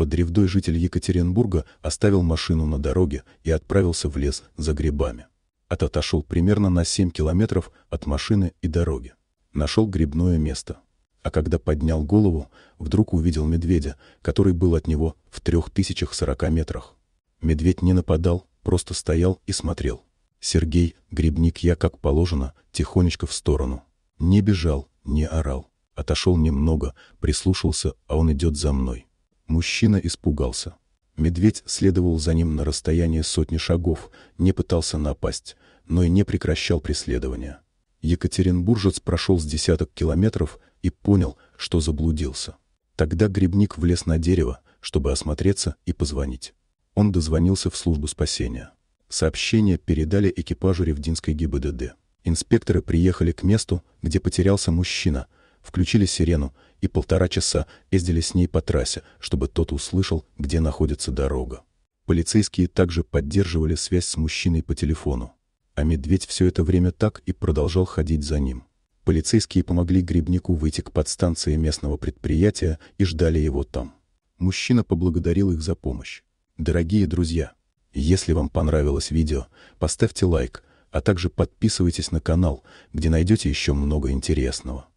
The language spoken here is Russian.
Подревдой житель Екатеринбурга оставил машину на дороге и отправился в лес за грибами. От отошел примерно на 7 километров от машины и дороги. Нашел грибное место. А когда поднял голову, вдруг увидел медведя, который был от него в 3040 метрах. Медведь не нападал, просто стоял и смотрел. Сергей, грибник я, как положено, тихонечко в сторону. Не бежал, не орал. Отошел немного, прислушался, а он идет за мной. Мужчина испугался. Медведь следовал за ним на расстоянии сотни шагов, не пытался напасть, но и не прекращал преследования. Екатеринбуржец прошел с десяток километров и понял, что заблудился. Тогда грибник влез на дерево, чтобы осмотреться и позвонить. Он дозвонился в службу спасения. Сообщение передали экипажу Ревдинской ГИБДД. Инспекторы приехали к месту, где потерялся мужчина, включили сирену и полтора часа ездили с ней по трассе, чтобы тот услышал, где находится дорога. Полицейские также поддерживали связь с мужчиной по телефону. А медведь все это время так и продолжал ходить за ним. Полицейские помогли Грибнику выйти к подстанции местного предприятия и ждали его там. Мужчина поблагодарил их за помощь. Дорогие друзья, если вам понравилось видео, поставьте лайк, а также подписывайтесь на канал, где найдете еще много интересного.